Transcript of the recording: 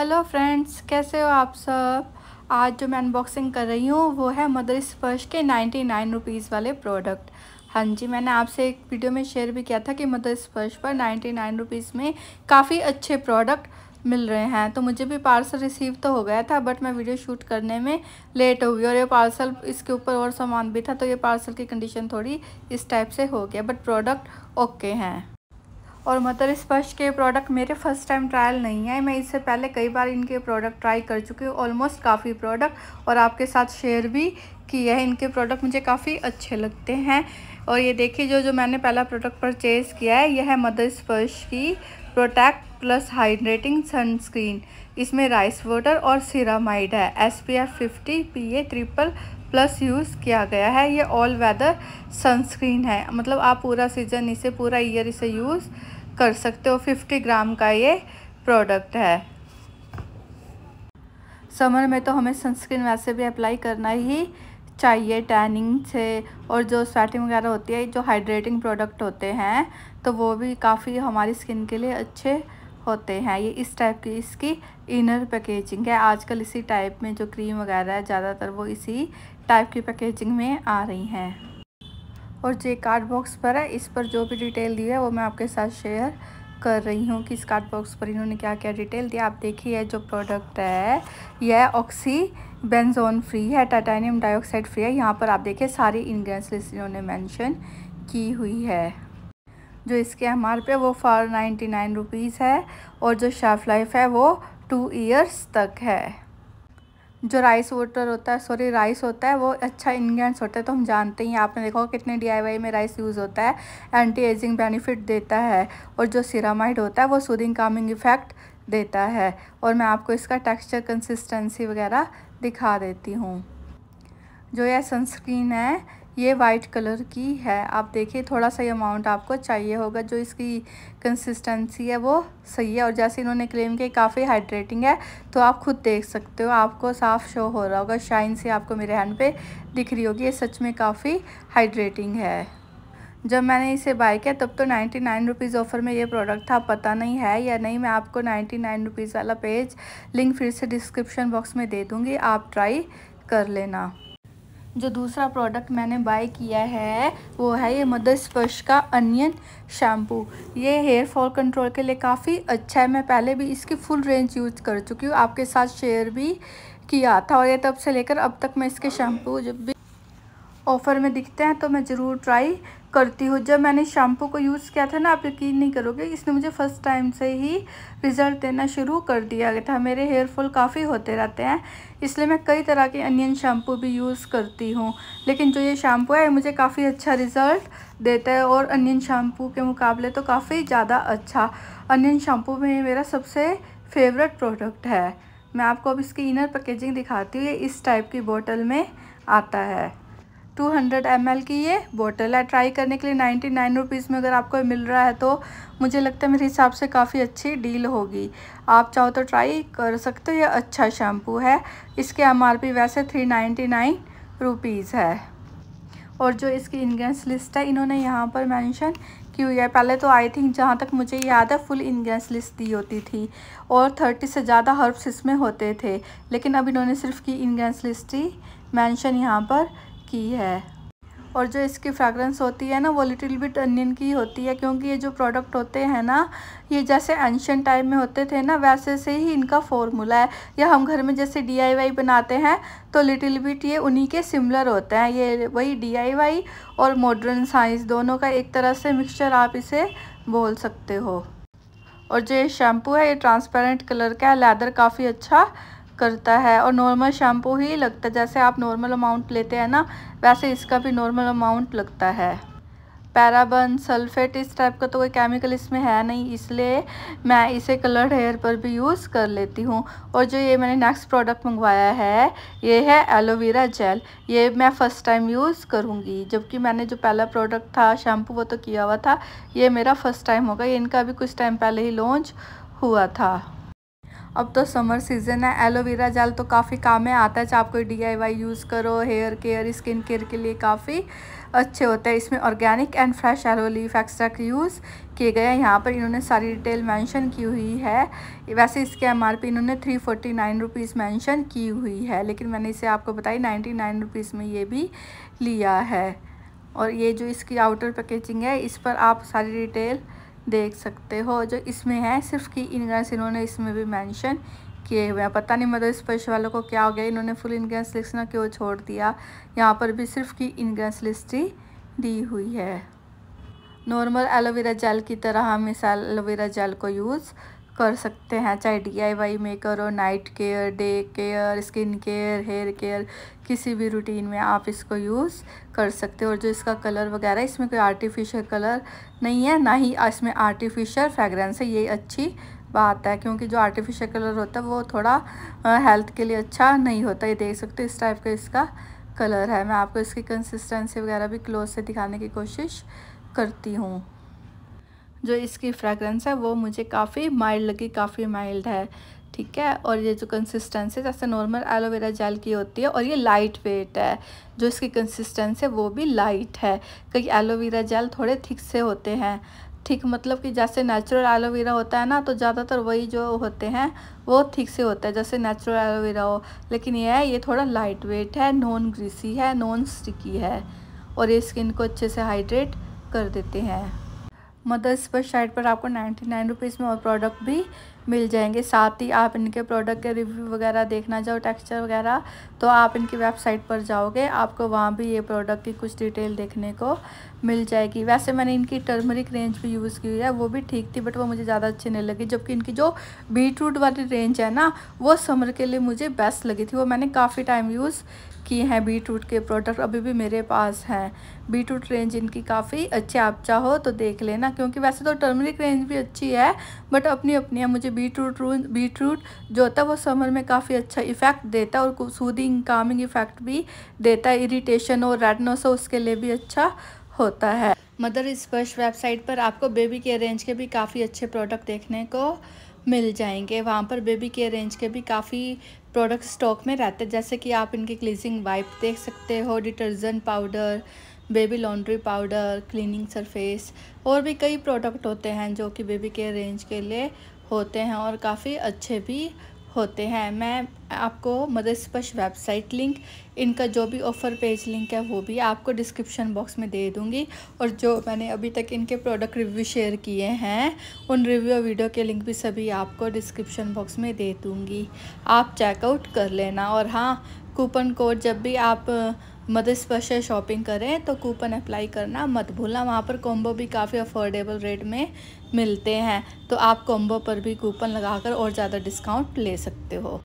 hello friends कैसे हो आप सब आज जो मैं अनबॉक्सिंग कर रही हूँ वो है मदर स्पर्श के नाइन्टी नाइन रुपीज़ वाले प्रोडक्ट हाँ जी मैंने आपसे एक वीडियो में शेयर भी किया था कि मदर स्पर्श पर नाइन्टी नाइन रुपीज़ में काफ़ी अच्छे प्रोडक्ट मिल रहे हैं तो मुझे भी पार्सल रिसीव तो हो गया था बट मैं वीडियो शूट करने में लेट हो गई और ये पार्सल इसके ऊपर और सामान भी था तो ये पार्सल की कंडीशन थोड़ी इस टाइप से हो गया बट प्रोडक्ट ओके हैं और मदर मतलब स्पर्श के प्रोडक्ट मेरे फर्स्ट टाइम ट्रायल नहीं है मैं इससे पहले कई बार इनके प्रोडक्ट ट्राई कर चुकी हूँ ऑलमोस्ट काफ़ी प्रोडक्ट और आपके साथ शेयर भी किया है इनके प्रोडक्ट मुझे काफ़ी अच्छे लगते हैं और ये देखिए जो जो मैंने पहला प्रोडक्ट परचेज़ किया है यह है मदर स्पर्श की प्रोटेक्ट प्लस हाइड्रेटिंग सनस्क्रीन इसमें राइस वाटर और सिरामाइड है S P F fifty P A triple plus use किया गया है ये ऑल वेदर सनस्क्रीन है मतलब आप पूरा सीजन इसे पूरा ईयर इसे यूज़ कर सकते हो फिफ्टी ग्राम का ये प्रोडक्ट है समर में तो हमें सनस्क्रीन वैसे भी अप्लाई करना ही चाहिए टैनिंग से और जो स्वेटिंग वगैरह होती है जो हाइड्रेटिंग प्रोडक्ट होते हैं तो वो भी काफ़ी हमारी स्किन के लिए अच्छे होते हैं ये इस टाइप की इसकी इनर पैकेजिंग है आजकल इसी टाइप में जो क्रीम वगैरह है ज़्यादातर वो इसी टाइप की पैकेजिंग में आ रही हैं और जो कार्ड बॉक्स पर है इस पर जो भी डिटेल दी है वो मैं आपके साथ शेयर कर रही हूँ कि इस कार्ड बॉक्स पर इन्होंने क्या क्या डिटेल दिया आप देखिए जो प्रोडक्ट है यह ऑक्सी बेंजोन फ्री है टाइटानियम डाइऑक्साइड फ्री है यहाँ पर आप देखिए सारी इन्ग्रीडियंट्स लिस्ट इन्होंने मेंशन की हुई है जो इसके एम आर पे वो फॉर नाइन्टी नाइन रुपीज़ है और जो शेफ़ लाइफ है वो टू ईयर्स तक है जो राइस वाटर होता है सॉरी राइस होता है वो अच्छा इन्ग्रीडियंट्स होता है तो हम जानते ही आपने देखा होगा कितने डीआईवाई में राइस यूज़ होता है एंटी एजिंग बेनिफिट देता है और जो सिरामाइड होता है वो सूदिंग कामिंग इफ़ेक्ट देता है और मैं आपको इसका टेक्सचर कंसिस्टेंसी वगैरह दिखा देती हूँ जो यह सनस्क्रीन है ये वाइट कलर की है आप देखिए थोड़ा सा ये अमाउंट आपको चाहिए होगा जो इसकी कंसिस्टेंसी है वो सही है और जैसे इन्होंने क्लेम किया काफ़ी हाइड्रेटिंग है तो आप खुद देख सकते हो आपको साफ शो हो रहा होगा शाइन से आपको मेरे हैंड पे दिख रही होगी ये सच में काफ़ी हाइड्रेटिंग है जब मैंने इसे बाय किया तब तो नाइन्टी नाइन रुपीज़ ऑफ़र में ये प्रोडक्ट था पता नहीं है या नहीं मैं आपको नाइन्टी नाइन रुपीज़ वाला पेज लिंक फिर से डिस्क्रिप्शन बॉक्स में दे दूँगी आप ट्राई कर लेना जो दूसरा प्रोडक्ट मैंने बाय किया है वो है ये मदर स्पर्श का अनियन शैम्पू ये हेयर फॉल कंट्रोल के लिए काफ़ी अच्छा है मैं पहले भी इसकी फुल रेंज यूज़ कर चुकी हूँ आपके साथ शेयर भी किया था और ये तब से लेकर अब तक मैं इसके शैम्पू जब भी ऑफ़र में दिखते हैं तो मैं ज़रूर ट्राई करती हूँ जब मैंने शैम्पू को यूज़ किया था ना आप यकीन नहीं करोगे इसने मुझे फ़र्स्ट टाइम से ही रिज़ल्ट देना शुरू कर दिया था मेरे हेयर फॉल काफ़ी होते रहते हैं इसलिए मैं कई तरह के अनियन शैम्पू भी यूज़ करती हूँ लेकिन जो ये शैम्पू है मुझे काफ़ी अच्छा रिज़ल्ट देता है और अनियन शैम्पू के मुकाबले तो काफ़ी ज़्यादा अच्छा अनियन शैम्पू में मेरा सबसे फेवरेट प्रोडक्ट है मैं आपको अब इसकी इनर पैकेजिंग दिखाती हूँ ये इस टाइप की बॉटल में आता है 200 ml की ये बोतल है ट्राई करने के लिए नाइन्टी नाइन रुपीज़ में अगर आपको मिल रहा है तो मुझे लगता है मेरे हिसाब से काफ़ी अच्छी डील होगी आप चाहो तो ट्राई कर सकते हो ये अच्छा शैम्पू है इसके एम वैसे थ्री नाइन्टी नाइन रुपीज़ है और जो इसकी इन्ग्रेडिएंट्स लिस्ट है इन्होंने यहाँ पर मैंशन की हुई है पहले तो आई थिंक जहाँ तक मुझे याद है फुल इन्ग्रेडिएंट्स लिस्ट दी होती थी और थर्टी से ज़्यादा हर्ब्स इसमें होते थे लेकिन अब इन्होंने सिर्फ की इन्ग्रेडिएंट्स लिस्ट ही मैंशन यहाँ पर की है और जो इसकी फ्रेगरेंस होती है ना वो लिटिल बिट अनियन की होती है क्योंकि ये जो प्रोडक्ट होते हैं ना ये जैसे एंशंट टाइम में होते थे ना वैसे से ही इनका फॉर्मूला है या हम घर में जैसे डीआईवाई बनाते हैं तो लिटिल बिट ये उन्हीं के सिमिलर होते हैं ये वही डीआईवाई और मॉडर्न साइंस दोनों का एक तरह से मिक्सचर आप इसे बोल सकते हो और जो ये शैम्पू है ये ट्रांसपेरेंट कलर का है लेदर काफ़ी अच्छा करता है और नॉर्मल शैम्पू ही लगता है जैसे आप नॉर्मल अमाउंट लेते हैं ना वैसे इसका भी नॉर्मल अमाउंट लगता है पैराबन सल्फेट इस टाइप का तो कोई केमिकल इसमें है नहीं इसलिए मैं इसे कलर्ड हेयर पर भी यूज़ कर लेती हूँ और जो ये मैंने नेक्स्ट प्रोडक्ट मंगवाया है ये है एलोवेरा जेल ये मैं फ़र्स्ट टाइम यूज़ करूँगी जबकि मैंने जो पहला प्रोडक्ट था शैम्पू वो तो किया हुआ था ये मेरा फ़र्स्ट टाइम होगा ये इनका भी कुछ टाइम पहले ही लॉन्च हुआ था अब तो समर सीज़न है एलोवेरा जेल तो काफ़ी काम में आता है चाहे आप कोई डीआईवाई यूज़ करो हेयर केयर स्किन केयर के लिए काफ़ी अच्छे होते हैं इसमें organic and fresh aloe leaf extract use किए गए हैं यहाँ पर इन्होंने सारी डिटेल मेंशन की हुई है वैसे इसके एमआरपी इन्होंने three forty nine rupees mention की हुई है लेकिन मैंने इसे आपको बताई नाइन्टी नाइन रुपीज़ में ये भी लिया है और ये जो इसकी आउटर पैकेजिंग है इस पर आप सारी डिटेल देख सकते हो जो इसमें है सिर्फ कि इनग्रेंस इन्होंने इसमें भी मेंशन किए हुए हैं पता नहीं मदर मतलब स्पर्श वालों को क्या हो गया इन्होंने फुल लिस्ट ना क्यों छोड़ दिया यहाँ पर भी सिर्फ कि इनग्रेंस लिस्ट ही दी हुई है नॉर्मल एलोवेरा जेल की तरह हम इस एलोवेरा जेल को यूज़ कर सकते हैं चाहे डीआईवाई में करो night care day care skin care hair care किसी भी रूटीन में आप इसको यूज़ कर सकते हो और जो इसका कलर वगैरह इसमें कोई आर्टिफिशियल कलर नहीं है ना ही इसमें आर्टिफिशियल फ्रेगरेंस है ये अच्छी बात है क्योंकि जो आर्टिफिशियल कलर होता है वो थोड़ा हेल्थ के लिए अच्छा नहीं होता ये देख सकते हो इस टाइप का इसका कलर है मैं आपको इसकी कंसिस्टेंसी वगैरह भी क्लोज से दिखाने की कोशिश करती हूँ जो इसकी फ्रेगरेंस है वो मुझे काफ़ी माइल्ड लगी काफ़ी माइल्ड है ठीक है और ये जो कंसिस्टेंसी जैसे नॉर्मल एलोवेरा जेल की होती है और ये लाइट वेट है जो इसकी कंसिस्टेंसी है वो भी लाइट है कई एलोवेरा जेल थोड़े थिक से होते हैं ठीक मतलब कि जैसे नेचुरल एलोवेरा होता है ना तो ज़्यादातर वही जो होते हैं वो थिक से होता है जैसे नेचुरल एलोवेरा हो लेकिन ये है ये थोड़ा लाइट वेट है नॉन ग्रीसी है नॉन स्टिकी है और ये स्किन को अच्छे से हाइड्रेट कर देते हैं मदर्स पर पर आपको नाइन्टी नाइन रुपीज़ में और प्रोडक्ट भी मिल जाएंगे साथ ही आप इनके प्रोडक्ट के रिव्यू वगैरह देखना चाहो टेक्सचर वगैरह तो आप इनकी वेबसाइट पर जाओगे आपको वहाँ भी ये प्रोडक्ट की कुछ डिटेल देखने को मिल जाएगी वैसे मैंने इनकी टर्मरिक रेंज भी यूज़ की है वो भी ठीक थी बट वो मुझे ज़्यादा अच्छी नहीं लगी जबकि इनकी जो बीट रूट वाली रेंज है ना वो समर के लिए मुझे बेस्ट लगी थी वो मैंने काफ़ी टाइम यूज़ किए हैं बीट रूट के प्रोडक्ट अभी भी मेरे पास हैं बीट रूट रेंज इनकी काफ़ी अच्छी आप चाहो तो देख लेना क्योंकि वैसे तो टर्मरिक रेंज भी अच्छी है बट अपनी अपनी है मुझे बीटरूट बीटरूट जो होता है वो समर में काफ़ी अच्छा इफ़ेक्ट देता है और सूदिंग कामिंग इफ़ेक्ट भी देता है इरीटेशन और रेडनेस हो उसके लिए भी अच्छा होता है मदर स्पर्श वेबसाइट पर आपको बेबी केयर रेंज के भी काफ़ी अच्छे प्रोडक्ट देखने को मिल जाएंगे वहाँ पर बेबी केयर रेंज के भी काफ़ी प्रोडक्ट स्टॉक में रहते हैं जैसे कि आप इनकी क्लीजिंग वाइप देख सकते हो detergent powder baby laundry powder cleaning surface और भी कई प्रोडक्ट होते हैं जो कि बेबी केयर रेंज के लिए होते हैं और काफ़ी अच्छे भी होते हैं मैं आपको मदर स्पर्श वेबसाइट लिंक इनका जो भी ऑफ़र पेज लिंक है वो भी आपको डिस्क्रिप्शन बॉक्स में दे दूँगी और जो मैंने अभी तक इनके प्रोडक्ट रिव्यू शेयर किए हैं उन रिव्यू वीडियो के लिंक भी सभी आपको डिस्क्रिप्शन बॉक्स में दे दूँगी आप चेकआउट कर लेना और हाँ कूपन कोड जब भी आप मदर्स पर से शॉपिंग करें तो कूपन अप्लाई करना मत भूलना वहाँ पर कॉम्बो भी काफ़ी अफोर्डेबल रेट में मिलते हैं तो आप कॉम्बो पर भी कूपन लगाकर और ज़्यादा डिस्काउंट ले सकते हो